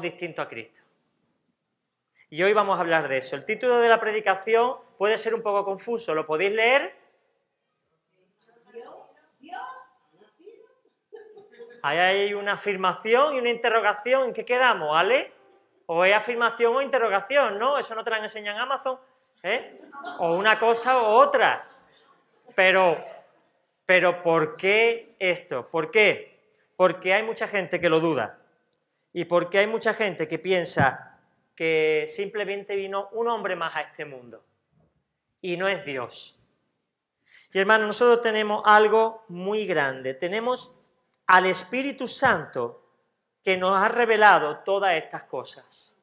distinto a Cristo. Y hoy vamos a hablar de eso. El título de la predicación puede ser un poco confuso, ¿lo podéis leer? Ahí hay una afirmación y una interrogación. ¿En qué quedamos, Ale? O es afirmación o interrogación, ¿no? Eso no te lo enseñan en Amazon. ¿eh? O una cosa o otra. Pero, pero ¿por qué esto? ¿Por qué? Porque hay mucha gente que lo duda y porque hay mucha gente que piensa que simplemente vino un hombre más a este mundo y no es Dios. Y hermanos, nosotros tenemos algo muy grande, tenemos al Espíritu Santo que nos ha revelado todas estas cosas.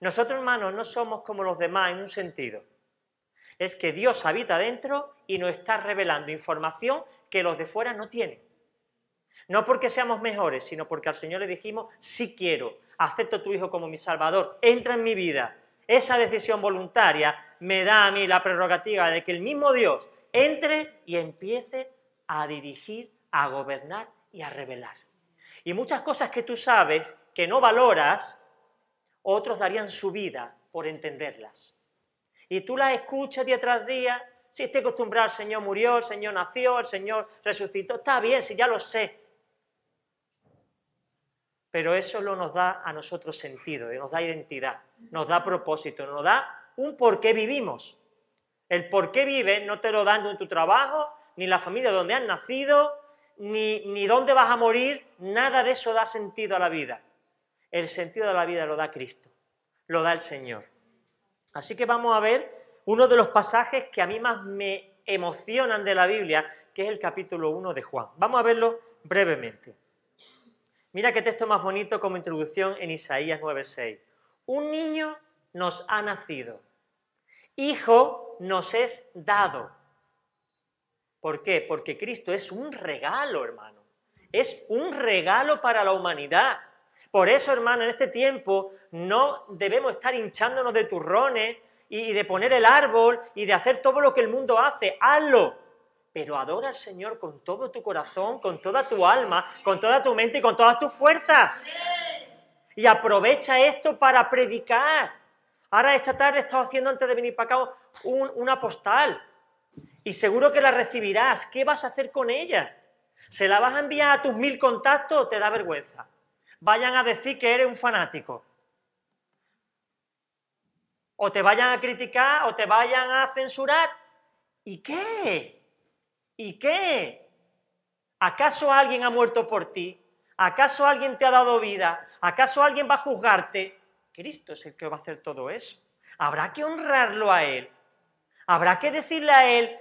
Nosotros, hermanos, no somos como los demás en un sentido. Es que Dios habita dentro y nos está revelando información que los de fuera no tienen. No porque seamos mejores, sino porque al Señor le dijimos, sí quiero, acepto a tu Hijo como mi Salvador, entra en mi vida. Esa decisión voluntaria me da a mí la prerrogativa de que el mismo Dios entre y empiece a dirigir, a gobernar y a revelar. Y muchas cosas que tú sabes, que no valoras, otros darían su vida por entenderlas. Y tú las escuchas día tras día, si estoy acostumbrado, el Señor murió, el Señor nació, el Señor resucitó, está bien, si ya lo sé, pero eso lo nos da a nosotros sentido, nos da identidad, nos da propósito, nos da un por qué vivimos. El por qué vives no te lo dan en tu trabajo, ni la familia donde has nacido, ni, ni dónde vas a morir, nada de eso da sentido a la vida. El sentido de la vida lo da Cristo, lo da el Señor. Así que vamos a ver uno de los pasajes que a mí más me emocionan de la Biblia, que es el capítulo 1 de Juan. Vamos a verlo brevemente. Mira qué texto más bonito como introducción en Isaías 9:6. Un niño nos ha nacido, hijo nos es dado. ¿Por qué? Porque Cristo es un regalo, hermano. Es un regalo para la humanidad. Por eso, hermano, en este tiempo no debemos estar hinchándonos de turrones y de poner el árbol y de hacer todo lo que el mundo hace. Hazlo, pero adora al Señor con todo tu corazón, con toda tu alma, con toda tu mente y con todas tus fuerzas. Y aprovecha esto para predicar. Ahora esta tarde he estado haciendo antes de venir para acá un, una postal y seguro que la recibirás. ¿Qué vas a hacer con ella? ¿Se la vas a enviar a tus mil contactos o te da vergüenza? Vayan a decir que eres un fanático. O te vayan a criticar o te vayan a censurar. ¿Y qué? ¿Y qué? ¿Acaso alguien ha muerto por ti? ¿Acaso alguien te ha dado vida? ¿Acaso alguien va a juzgarte? Cristo es el que va a hacer todo eso. Habrá que honrarlo a Él. Habrá que decirle a Él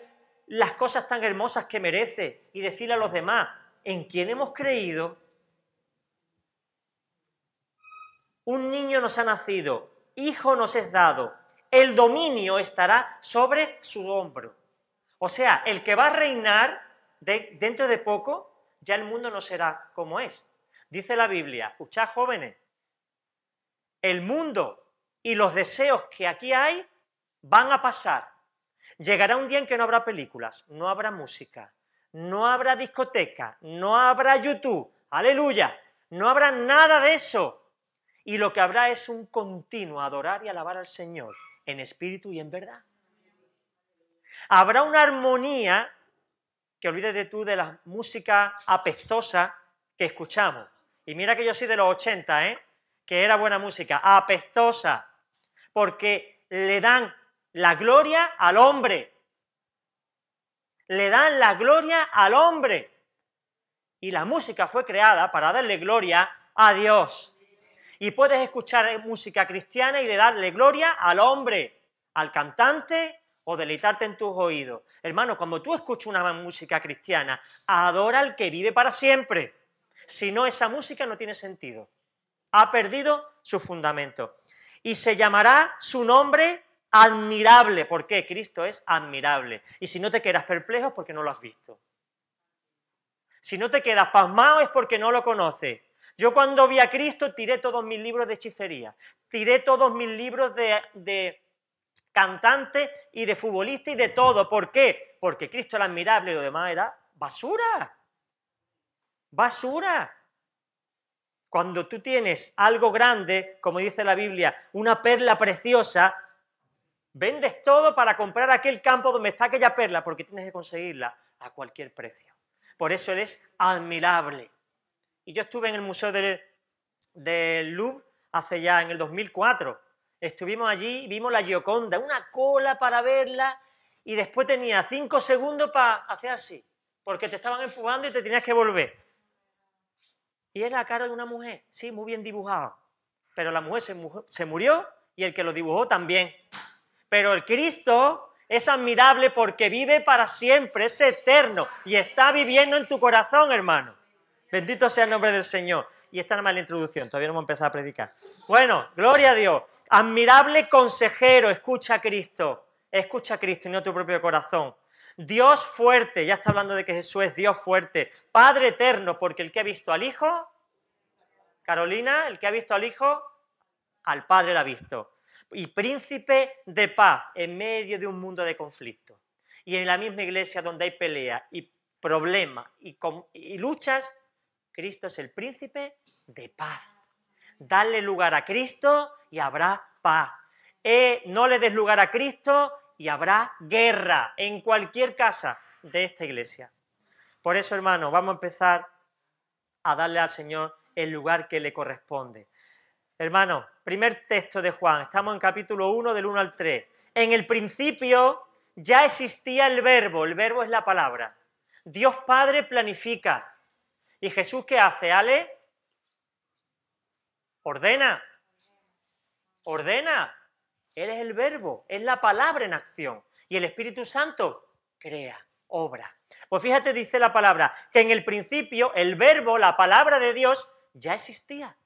las cosas tan hermosas que merece y decirle a los demás en quién hemos creído. Un niño nos ha nacido, hijo nos es dado, el dominio estará sobre su hombro. O sea, el que va a reinar dentro de poco, ya el mundo no será como es. Dice la Biblia, escuchad jóvenes, el mundo y los deseos que aquí hay van a pasar. Llegará un día en que no habrá películas, no habrá música, no habrá discoteca, no habrá YouTube, aleluya, no habrá nada de eso. Y lo que habrá es un continuo adorar y alabar al Señor en espíritu y en verdad. Habrá una armonía, que de tú de la música apestosa que escuchamos. Y mira que yo soy de los 80, ¿eh? que era buena música, apestosa, porque le dan la gloria al hombre. Le dan la gloria al hombre. Y la música fue creada para darle gloria a Dios. Y puedes escuchar música cristiana y le darle gloria al hombre, al cantante, o deleitarte en tus oídos. Hermano, cuando tú escuchas una música cristiana, adora al que vive para siempre. Si no, esa música no tiene sentido. Ha perdido su fundamento. Y se llamará su nombre admirable. ¿Por qué? Cristo es admirable. Y si no te quedas perplejo es porque no lo has visto. Si no te quedas pasmado es porque no lo conoces. Yo cuando vi a Cristo tiré todos mis libros de hechicería, tiré todos mis libros de, de cantante y de futbolista y de todo. ¿Por qué? Porque Cristo era admirable y lo demás era basura. Basura. Cuando tú tienes algo grande, como dice la Biblia, una perla preciosa, vendes todo para comprar aquel campo donde está aquella perla, porque tienes que conseguirla a cualquier precio. Por eso eres admirable. Y yo estuve en el Museo del, del Louvre hace ya en el 2004 Estuvimos allí, vimos la Gioconda, una cola para verla y después tenía cinco segundos para hacer así, porque te estaban empujando y te tenías que volver. Y es la cara de una mujer, sí, muy bien dibujada, Pero la mujer se murió y el que lo dibujó también. Pero el Cristo es admirable porque vive para siempre, es eterno y está viviendo en tu corazón, hermano. Bendito sea el nombre del Señor. Y esta nada más la introducción, todavía no hemos empezado a predicar. Bueno, gloria a Dios. Admirable consejero, escucha a Cristo. Escucha a Cristo y no tu propio corazón. Dios fuerte, ya está hablando de que Jesús es Dios fuerte. Padre eterno, porque el que ha visto al Hijo, Carolina, el que ha visto al Hijo, al Padre lo ha visto. Y príncipe de paz en medio de un mundo de conflicto. Y en la misma iglesia donde hay pelea y problemas y luchas, Cristo es el príncipe de paz. Dale lugar a Cristo y habrá paz. Eh, no le des lugar a Cristo y habrá guerra en cualquier casa de esta iglesia. Por eso, hermano, vamos a empezar a darle al Señor el lugar que le corresponde. Hermano, primer texto de Juan, estamos en capítulo 1 del 1 al 3. En el principio ya existía el verbo, el verbo es la palabra. Dios Padre planifica, ¿Y Jesús qué hace, Ale? Ordena. Ordena. Él es el verbo, es la palabra en acción. Y el Espíritu Santo crea, obra. Pues fíjate, dice la palabra, que en el principio el verbo, la palabra de Dios, ya existía.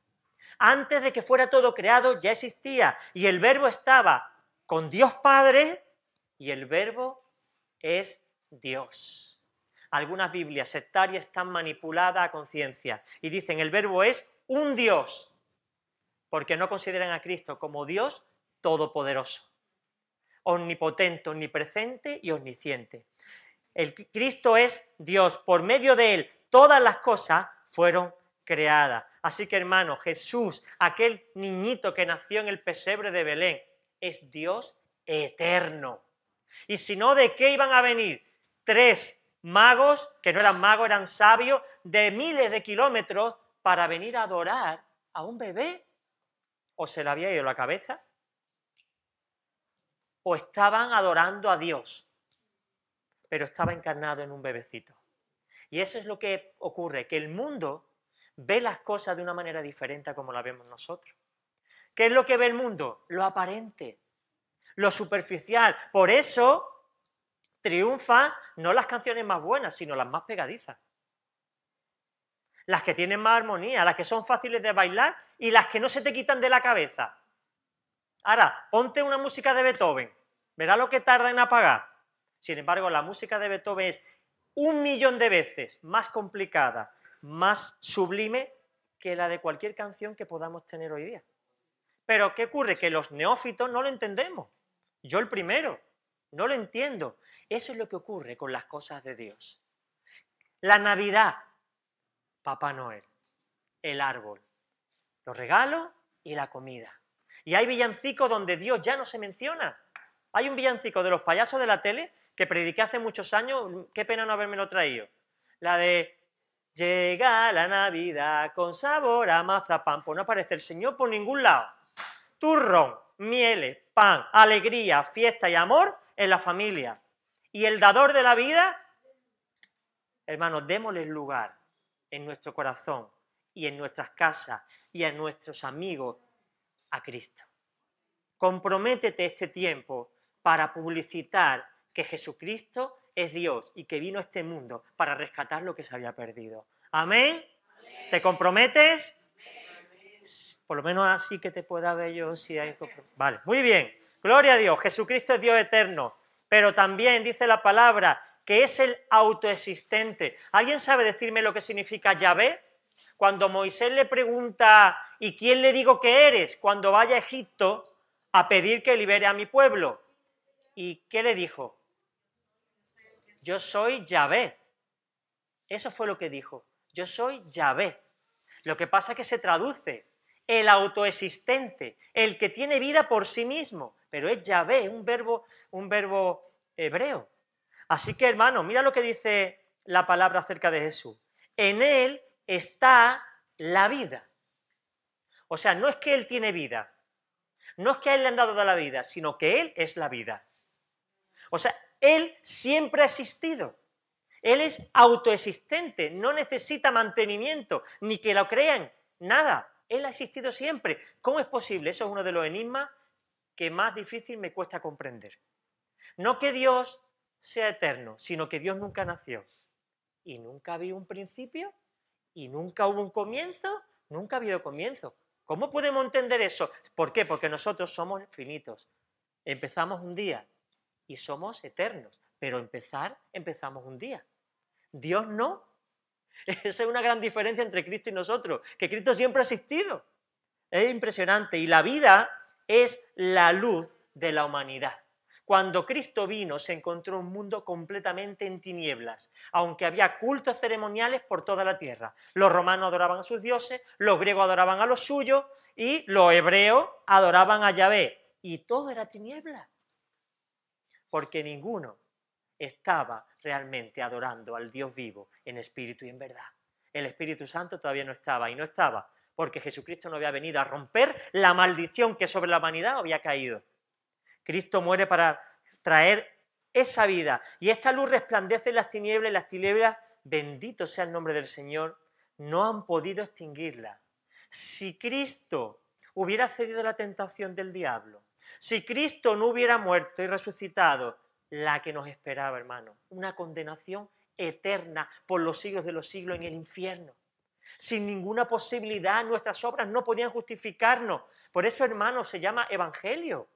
Antes de que fuera todo creado, ya existía. Y el verbo estaba con Dios Padre y el verbo es Dios algunas Biblias sectarias están manipuladas a conciencia y dicen el verbo es un Dios, porque no consideran a Cristo como Dios todopoderoso, omnipotente, omnipresente y omnisciente. El Cristo es Dios, por medio de él todas las cosas fueron creadas. Así que hermano, Jesús, aquel niñito que nació en el pesebre de Belén, es Dios eterno. Y si no, ¿de qué iban a venir? Tres magos, que no eran magos, eran sabios, de miles de kilómetros para venir a adorar a un bebé? ¿O se le había ido la cabeza? ¿O estaban adorando a Dios? Pero estaba encarnado en un bebecito. Y eso es lo que ocurre, que el mundo ve las cosas de una manera diferente a como la vemos nosotros. ¿Qué es lo que ve el mundo? Lo aparente, lo superficial. Por eso triunfa no las canciones más buenas, sino las más pegadizas. Las que tienen más armonía, las que son fáciles de bailar y las que no se te quitan de la cabeza. Ahora, ponte una música de Beethoven, verá lo que tarda en apagar. Sin embargo, la música de Beethoven es un millón de veces más complicada, más sublime que la de cualquier canción que podamos tener hoy día. Pero ¿qué ocurre? Que los neófitos no lo entendemos. Yo el primero. No lo entiendo. Eso es lo que ocurre con las cosas de Dios. La Navidad, Papá Noel, el árbol, los regalos y la comida. Y hay villancicos donde Dios ya no se menciona. Hay un villancico de los payasos de la tele que prediqué hace muchos años, qué pena no haberme lo traído. La de Llega la Navidad con sabor a mazapán. Pues no aparece el Señor por ningún lado. Turrón, mieles, pan, alegría, fiesta y amor en la familia. Y el dador de la vida, hermanos, démosle lugar en nuestro corazón y en nuestras casas y a nuestros amigos a Cristo. Comprométete este tiempo para publicitar que Jesucristo es Dios y que vino a este mundo para rescatar lo que se había perdido. Amén. ¿Te comprometes? Por lo menos así que te pueda ver yo si hay Vale, muy bien. Gloria a Dios, Jesucristo es Dios eterno, pero también dice la palabra que es el autoexistente. ¿Alguien sabe decirme lo que significa Yahvé? Cuando Moisés le pregunta, ¿y quién le digo que eres? Cuando vaya a Egipto a pedir que libere a mi pueblo. ¿Y qué le dijo? Yo soy Yahvé. Eso fue lo que dijo. Yo soy Yahvé. Lo que pasa es que se traduce el autoexistente, el que tiene vida por sí mismo pero es Yahvé, un verbo, un verbo hebreo. Así que, hermano, mira lo que dice la palabra acerca de Jesús. En Él está la vida. O sea, no es que Él tiene vida, no es que a Él le han dado la vida, sino que Él es la vida. O sea, Él siempre ha existido. Él es autoexistente, no necesita mantenimiento, ni que lo crean, nada. Él ha existido siempre. ¿Cómo es posible? Eso es uno de los enigmas que más difícil me cuesta comprender. No que Dios sea eterno, sino que Dios nunca nació. Y nunca había un principio, y nunca hubo un comienzo, nunca ha habido comienzo. ¿Cómo podemos entender eso? ¿Por qué? Porque nosotros somos finitos. Empezamos un día y somos eternos, pero empezar, empezamos un día. Dios no. Esa es una gran diferencia entre Cristo y nosotros, que Cristo siempre ha existido. Es impresionante. Y la vida es la luz de la humanidad. Cuando Cristo vino se encontró un mundo completamente en tinieblas, aunque había cultos ceremoniales por toda la tierra. Los romanos adoraban a sus dioses, los griegos adoraban a los suyos y los hebreos adoraban a Yahvé. Y todo era tiniebla, porque ninguno estaba realmente adorando al Dios vivo en espíritu y en verdad. El Espíritu Santo todavía no estaba y no estaba porque Jesucristo no había venido a romper la maldición que sobre la humanidad había caído. Cristo muere para traer esa vida y esta luz resplandece en las tinieblas y las tinieblas, bendito sea el nombre del Señor, no han podido extinguirla. Si Cristo hubiera cedido a la tentación del diablo, si Cristo no hubiera muerto y resucitado, la que nos esperaba, hermano, una condenación eterna por los siglos de los siglos en el infierno. Sin ninguna posibilidad nuestras obras no podían justificarnos. Por eso, hermano, se llama Evangelio.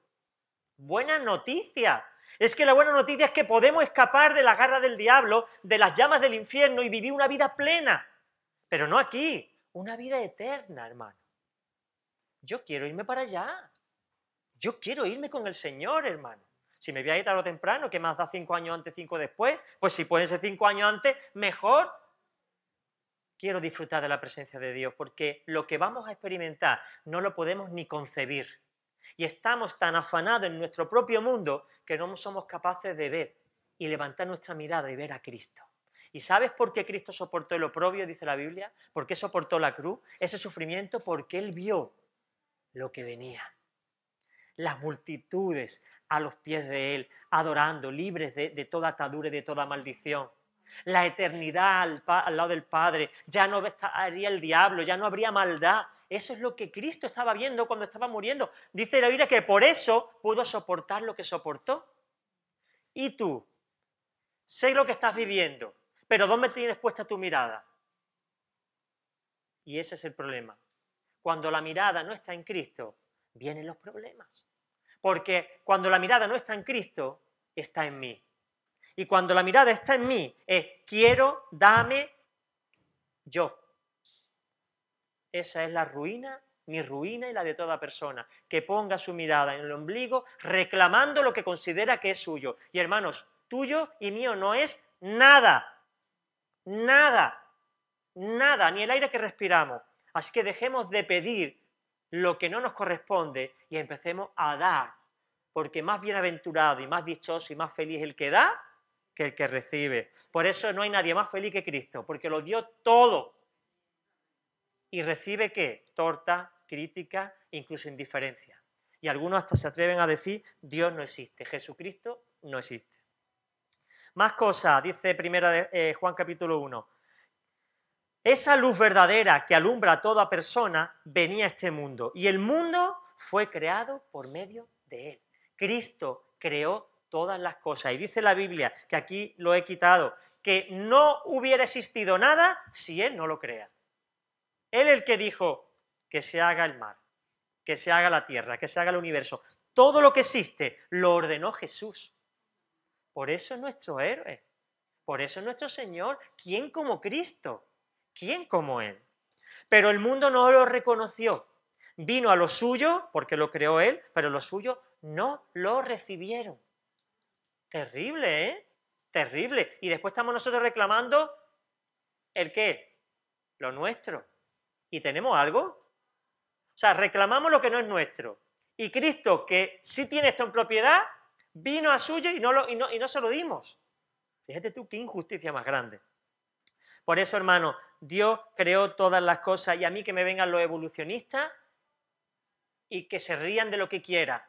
Buena noticia. Es que la buena noticia es que podemos escapar de la garra del diablo, de las llamas del infierno y vivir una vida plena. Pero no aquí, una vida eterna, hermano. Yo quiero irme para allá. Yo quiero irme con el Señor, hermano. Si me voy a ir tarde o temprano, ¿qué más da cinco años antes, cinco después? Pues si pueden ser cinco años antes, mejor quiero disfrutar de la presencia de Dios, porque lo que vamos a experimentar no lo podemos ni concebir. Y estamos tan afanados en nuestro propio mundo que no somos capaces de ver y levantar nuestra mirada y ver a Cristo. ¿Y sabes por qué Cristo soportó el oprobio, dice la Biblia? ¿Por qué soportó la cruz? Ese sufrimiento porque Él vio lo que venía. Las multitudes a los pies de Él, adorando, libres de, de toda atadura y de toda maldición la eternidad al, lado del Padre, ya no estaría el diablo, ya no habría maldad. Eso es lo que Cristo estaba viendo cuando estaba muriendo. Dice la Biblia que por eso pudo soportar lo que soportó. Y tú, sé lo que estás viviendo, pero ¿dónde tienes puesta tu mirada? Y ese es el problema. Cuando la mirada no está en Cristo, vienen los problemas. Porque cuando la mirada no está en Cristo, está en mí. Y cuando la mirada está en mí, es quiero, dame, yo. Esa es la ruina, mi ruina y la de toda persona, que ponga su mirada en el ombligo reclamando lo que considera que es suyo. Y hermanos, tuyo y mío no es nada, nada, nada, ni el aire que respiramos. Así que dejemos de pedir lo que no nos corresponde y empecemos a dar, porque más bienaventurado y más dichoso y más feliz el que da que el que recibe. Por eso no hay nadie más feliz que Cristo, porque lo dio todo. Y recibe qué? Torta, crítica, incluso indiferencia. Y algunos hasta se atreven a decir, Dios no existe, Jesucristo no existe. Más cosas, dice primera eh, Juan capítulo 1. Esa luz verdadera que alumbra a toda persona venía a este mundo y el mundo fue creado por medio de él. Cristo creó todas las cosas. Y dice la Biblia, que aquí lo he quitado, que no hubiera existido nada si Él no lo crea. Él el que dijo que se haga el mar, que se haga la tierra, que se haga el universo. Todo lo que existe lo ordenó Jesús. Por eso es nuestro héroe, por eso es nuestro Señor. ¿Quién como Cristo? ¿Quién como Él? Pero el mundo no lo reconoció. Vino a lo suyo, porque lo creó Él, pero lo suyo no lo recibieron. Terrible, ¿eh? Terrible. Y después estamos nosotros reclamando el qué? Lo nuestro. ¿Y tenemos algo? O sea, reclamamos lo que no es nuestro. Y Cristo, que sí tiene esto en propiedad, vino a suyo y no, lo, y no, se lo dimos. Fíjate tú qué injusticia más grande. Por eso, hermano, Dios creó todas las cosas y a mí que me vengan los evolucionistas y que se rían de lo que quiera.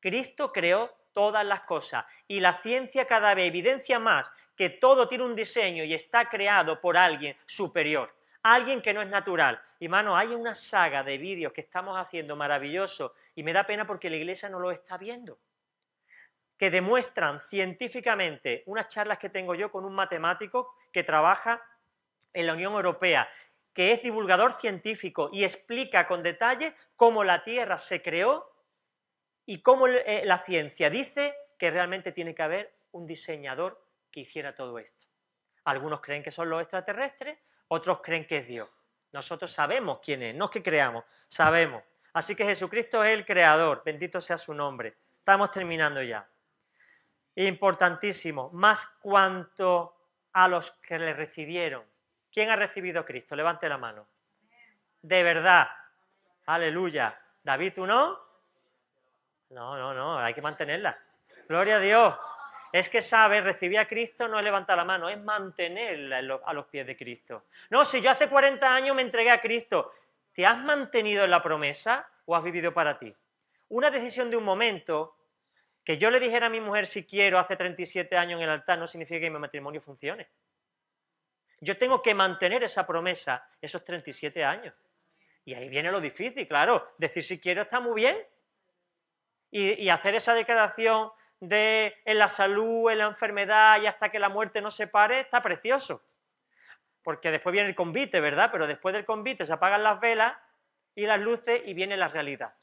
Cristo creó todas las cosas. Y la ciencia cada vez evidencia más que todo tiene un diseño y está creado por alguien superior, alguien que no es natural. Y mano, hay una saga de vídeos que estamos haciendo maravilloso y me da pena porque la iglesia no lo está viendo que demuestran científicamente unas charlas que tengo yo con un matemático que trabaja en la Unión Europea, que es divulgador científico y explica con detalle cómo la Tierra se creó y cómo eh, la ciencia dice que realmente tiene que haber un diseñador que hiciera todo esto. Algunos creen que son los extraterrestres, otros creen que es Dios. Nosotros sabemos quién es, no es que creamos, sabemos. Así que Jesucristo es el creador, bendito sea su nombre. Estamos terminando ya. Importantísimo, más cuanto a los que le recibieron. ¿Quién ha recibido a Cristo? Levante la mano. De verdad. Aleluya. David, ¿tú no? No, no, no, hay que mantenerla. Gloria a Dios. Es que ¿sabes? recibir a Cristo no es levantar la mano, es mantenerla a los pies de Cristo. No, si yo hace 40 años me entregué a Cristo, ¿te has mantenido en la promesa o has vivido para ti? Una decisión de un momento, que yo le dijera a mi mujer si quiero hace 37 años en el altar, no significa que mi matrimonio funcione. Yo tengo que mantener esa promesa esos 37 años. Y ahí viene lo difícil, claro. Decir si quiero está muy bien, y, hacer esa declaración de en la salud, en la enfermedad y hasta que la muerte no se pare, está precioso. Porque después viene el convite, ¿verdad? Pero después del convite se apagan las velas y las luces y viene la realidad.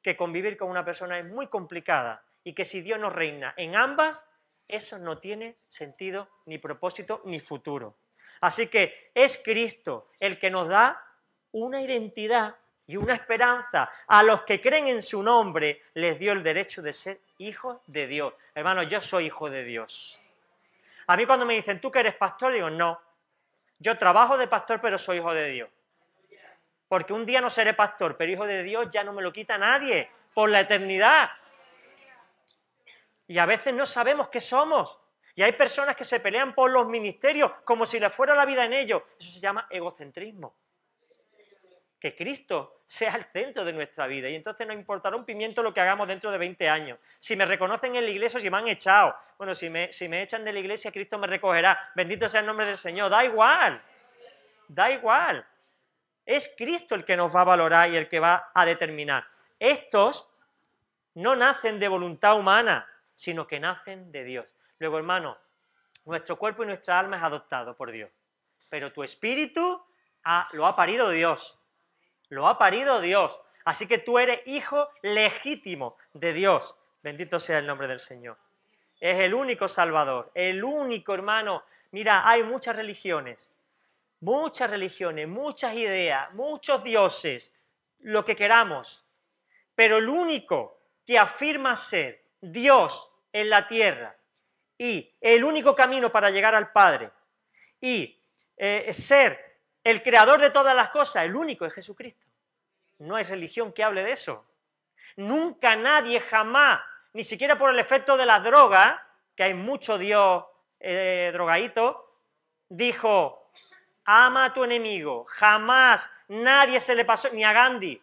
Que convivir con una persona es muy complicada y que si Dios nos reina en ambas, eso no tiene sentido, ni propósito, ni futuro. Así que es Cristo el que nos da una identidad y una esperanza. A los que creen en su nombre les dio el derecho de ser hijos de Dios. Hermano, yo soy hijo de Dios. A mí cuando me dicen, ¿tú que eres pastor? Digo, no. Yo trabajo de pastor, pero soy hijo de Dios. Porque un día no seré pastor, pero hijo de Dios ya no me lo quita nadie por la eternidad. Y a veces no sabemos qué somos. Y hay personas que se pelean por los ministerios como si les fuera la vida en ellos. Eso se llama egocentrismo que Cristo sea el centro de nuestra vida. Y entonces no importará un pimiento lo que hagamos dentro de 20 años. Si me reconocen en la iglesia, o si me han echado. Bueno, si me, si me echan de la iglesia, Cristo me recogerá. Bendito sea el nombre del Señor. Da igual. Da igual. Es Cristo el que nos va a valorar y el que va a determinar. Estos no nacen de voluntad humana, sino que nacen de Dios. Luego, hermano, nuestro cuerpo y nuestra alma es adoptado por Dios. Pero tu espíritu lo ha parido Dios lo ha parido Dios. Así que tú eres hijo legítimo de Dios. Bendito sea el nombre del Señor. Es el único Salvador, el único hermano. Mira, hay muchas religiones, muchas religiones, muchas ideas, muchos dioses, lo que queramos. Pero el único que afirma ser Dios en la tierra y el único camino para llegar al Padre y eh, ser el creador de todas las cosas, el único, es Jesucristo. No hay religión que hable de eso. Nunca nadie, jamás, ni siquiera por el efecto de las drogas, que hay mucho Dios eh, drogadito, dijo, ama a tu enemigo. Jamás nadie se le pasó, ni a Gandhi,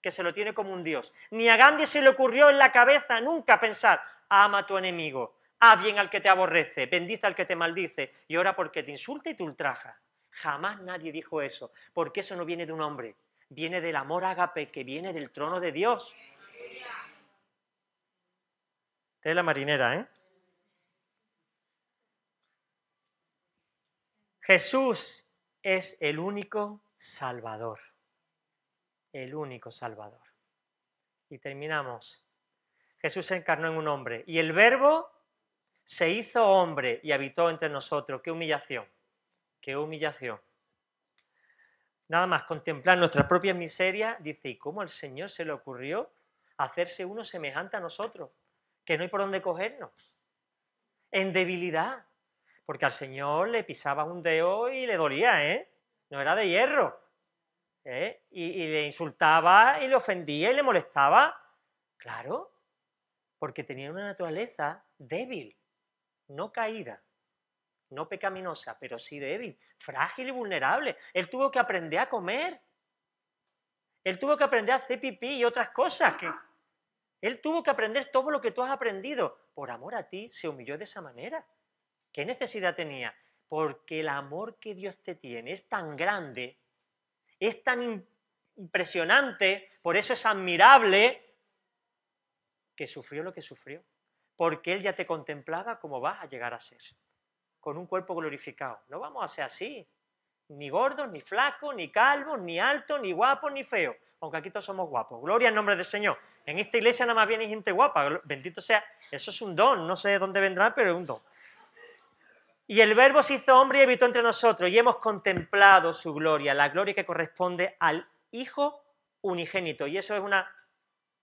que se lo tiene como un Dios, ni a Gandhi se le ocurrió en la cabeza nunca pensar, ama a tu enemigo, haz bien al que te aborrece, bendice al que te maldice y ora porque te insulta y te ultraja. Jamás nadie dijo eso, porque eso no viene de un hombre, viene del amor ágape que viene del trono de Dios. la marinera, ¿eh? Jesús es el único Salvador, el único Salvador. Y terminamos. Jesús se encarnó en un hombre y el verbo se hizo hombre y habitó entre nosotros. ¡Qué humillación! qué humillación. Nada más contemplar nuestras propias miserias, dice, ¿y cómo al Señor se le ocurrió hacerse uno semejante a nosotros? Que no hay por dónde cogernos. En debilidad. Porque al Señor le pisaba un dedo y le dolía, ¿eh? No era de hierro. ¿eh? y le insultaba y le ofendía y le molestaba. Claro, porque tenía una naturaleza débil, no caída no pecaminosa, pero sí débil, frágil y vulnerable. Él tuvo que aprender a comer. Él tuvo que aprender a hacer pipí y otras cosas. Que... Él tuvo que aprender todo lo que tú has aprendido. Por amor a ti se humilló de esa manera. ¿Qué necesidad tenía? Porque el amor que Dios te tiene es tan grande, es tan impresionante, por eso es admirable, que sufrió lo que sufrió. Porque Él ya te contemplaba como vas a llegar a ser con un cuerpo glorificado. No vamos a ser así. Ni gordos, ni flacos, ni calvos, ni altos, ni guapos, ni feos. Aunque aquí todos somos guapos. Gloria en nombre del Señor. En esta iglesia nada más viene gente guapa. Bendito sea. Eso es un don. No sé de dónde vendrá, pero es un don. Y el Verbo se hizo hombre y habitó entre nosotros, y hemos contemplado su gloria, la gloria que corresponde al Hijo unigénito. Y eso es una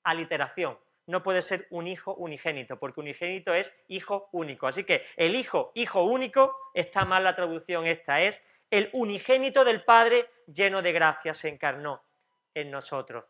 aliteración no puede ser un hijo unigénito, porque unigénito es hijo único. Así que el hijo, hijo único, está mal la traducción esta, es el unigénito del Padre lleno de gracia se encarnó en nosotros.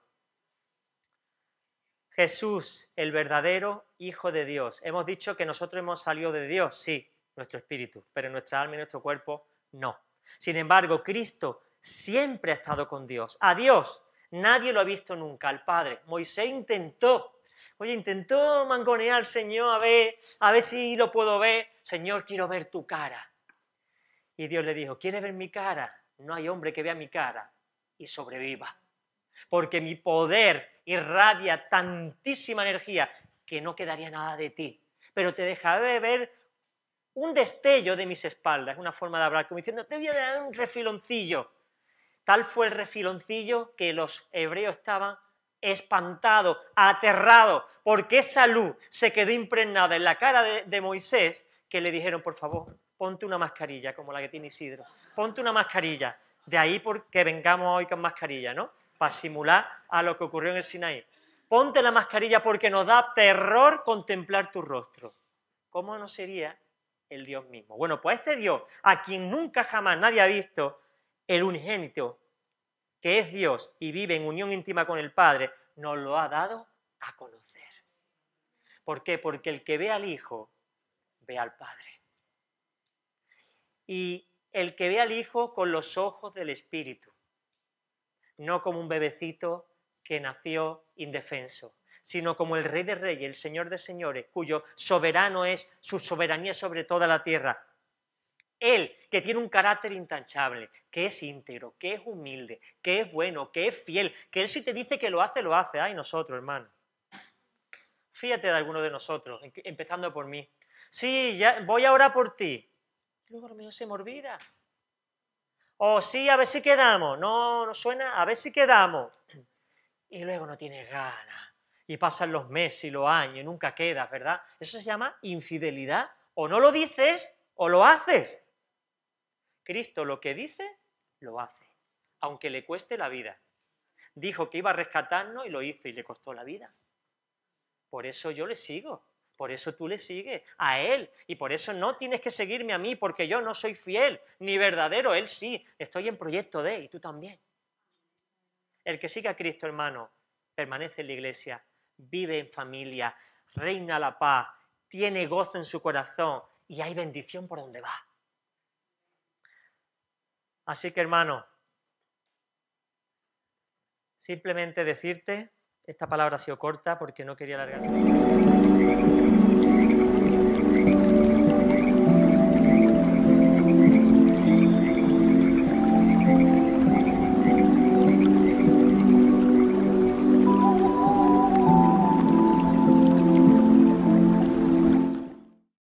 Jesús, el verdadero Hijo de Dios. Hemos dicho que nosotros hemos salido de Dios, sí, nuestro espíritu, pero nuestra alma y nuestro cuerpo no. Sin embargo, Cristo siempre ha estado con Dios. A Dios nadie lo ha visto nunca, al Padre. Moisés intentó Oye, intentó mangonear al Señor a ver, a ver si lo puedo ver. Señor, quiero ver tu cara. Y Dios le dijo, ¿quieres ver mi cara? No hay hombre que vea mi cara y sobreviva. Porque mi poder irradia tantísima energía que no quedaría nada de ti. Pero te dejaré ver un destello de mis espaldas, una forma de hablar, como diciendo, te voy a dar un refiloncillo. Tal fue el refiloncillo que los hebreos estaban espantado, aterrado, porque esa luz se quedó impregnada en la cara de, Moisés, que le dijeron, por favor, ponte una mascarilla, como la que tiene Isidro, ponte una mascarilla, de ahí porque vengamos hoy con mascarilla, ¿no? Para simular a lo que ocurrió en el Sinaí. Ponte la mascarilla porque nos da terror contemplar tu rostro. ¿Cómo no sería el Dios mismo? Bueno, pues este Dios, a quien nunca jamás nadie ha visto, el unigénito, que es Dios y vive en unión íntima con el Padre, nos lo ha dado a conocer. ¿Por qué? Porque el que ve al Hijo, ve al Padre. Y el que ve al Hijo con los ojos del Espíritu, no como un bebecito que nació indefenso, sino como el Rey de Reyes, el Señor de Señores, cuyo soberano es su soberanía sobre toda la tierra, él que tiene un carácter intachable, que es íntegro, que es humilde, que es bueno, que es fiel, que Él si te dice que lo hace, lo hace. Ay, nosotros, hermano. Fíjate de alguno de nosotros, empezando por mí. Sí, ya voy ahora por ti. Luego el mío se me olvida. O sí, a ver si quedamos. No, no suena, a ver si quedamos. Y luego no tienes ganas. Y pasan los meses y los años y nunca quedas, ¿verdad? Eso se llama infidelidad. O no lo dices o lo haces. Cristo lo que dice, lo hace, aunque le cueste la vida. Dijo que iba a rescatarnos y lo hizo y le costó la vida. Por eso yo le sigo, por eso tú le sigues a Él y por eso no tienes que seguirme a mí porque yo no soy fiel ni verdadero, Él sí, estoy en proyecto de y tú también. El que sigue a Cristo, hermano, permanece en la iglesia, vive en familia, reina la paz, tiene gozo en su corazón y hay bendición por donde va. Así que hermano, simplemente decirte, esta palabra ha sido corta porque no quería alargarme.